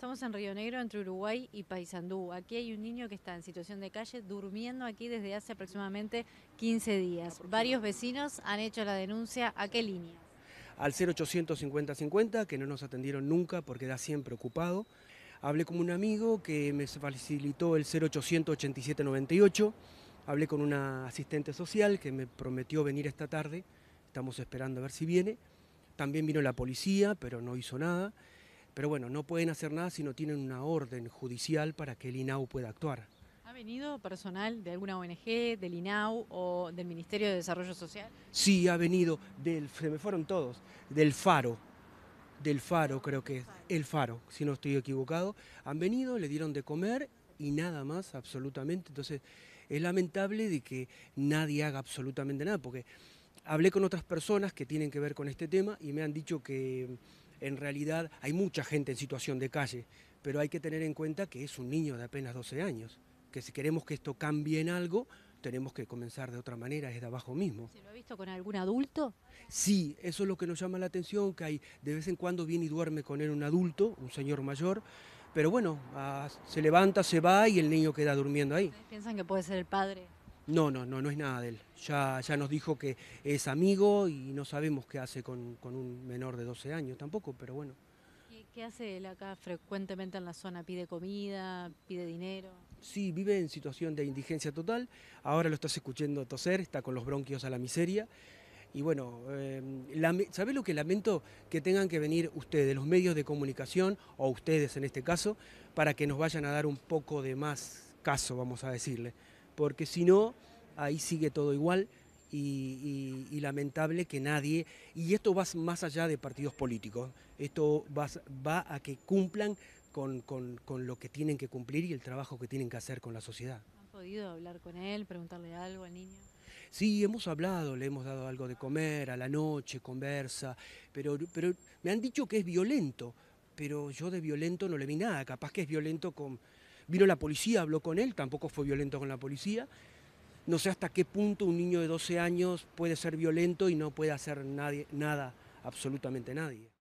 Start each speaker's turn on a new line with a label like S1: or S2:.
S1: estamos en Río Negro, entre Uruguay y Paysandú. Aquí hay un niño que está en situación de calle durmiendo aquí desde hace aproximadamente 15 días. Varios vecinos han hecho la denuncia. ¿A qué línea?
S2: Al 085050, que no nos atendieron nunca porque da siempre ocupado. Hablé con un amigo que me facilitó el 088798. Hablé con una asistente social que me prometió venir esta tarde. Estamos esperando a ver si viene. También vino la policía, pero no hizo nada. Pero bueno, no pueden hacer nada si no tienen una orden judicial para que el INAU pueda actuar.
S1: ¿Ha venido personal de alguna ONG, del INAU o del Ministerio de Desarrollo Social?
S2: Sí, ha venido, del, se me fueron todos, del FARO, del FARO creo que es, el FARO, si no estoy equivocado. Han venido, le dieron de comer y nada más, absolutamente. Entonces, es lamentable de que nadie haga absolutamente nada, porque hablé con otras personas que tienen que ver con este tema y me han dicho que en realidad hay mucha gente en situación de calle, pero hay que tener en cuenta que es un niño de apenas 12 años, que si queremos que esto cambie en algo, tenemos que comenzar de otra manera, es abajo mismo. ¿Se lo
S1: ha visto con algún adulto?
S2: Sí, eso es lo que nos llama la atención, que hay, de vez en cuando viene y duerme con él un adulto, un señor mayor, pero bueno, ah, se levanta, se va y el niño queda durmiendo ahí.
S1: ¿Piensan que puede ser el padre?
S2: No, no, no, no es nada de él. Ya, ya nos dijo que es amigo y no sabemos qué hace con, un menor de 12 años tampoco, pero bueno.
S1: qué hace él acá frecuentemente en la zona? ¿Pide comida? ¿Pide dinero?
S2: Sí, vive en situación de indigencia total. Ahora lo estás escuchando toser, está con los bronquios a la miseria. Y bueno, eh, lo que lamento? Que tengan que venir ustedes, los medios de comunicación, o ustedes en este caso, para que nos vayan a dar un poco de más caso, vamos a decirle porque si no, ahí sigue todo igual y, lamentable que nadie, y esto va más allá de partidos políticos, esto va, va a que cumplan con, lo que tienen que cumplir y el trabajo que tienen que hacer con la sociedad.
S1: ¿Han podido hablar con él, preguntarle algo al niño?
S2: Sí, hemos hablado, le hemos dado algo de comer, a la noche, conversa, pero, pero me han dicho que es violento, pero yo de violento no le vi nada, capaz que es violento con, Vino la policía, habló con él, tampoco fue violento con la policía. No sé hasta qué punto un niño de 12 años puede ser violento y no puede hacer nadie, nada, absolutamente nadie.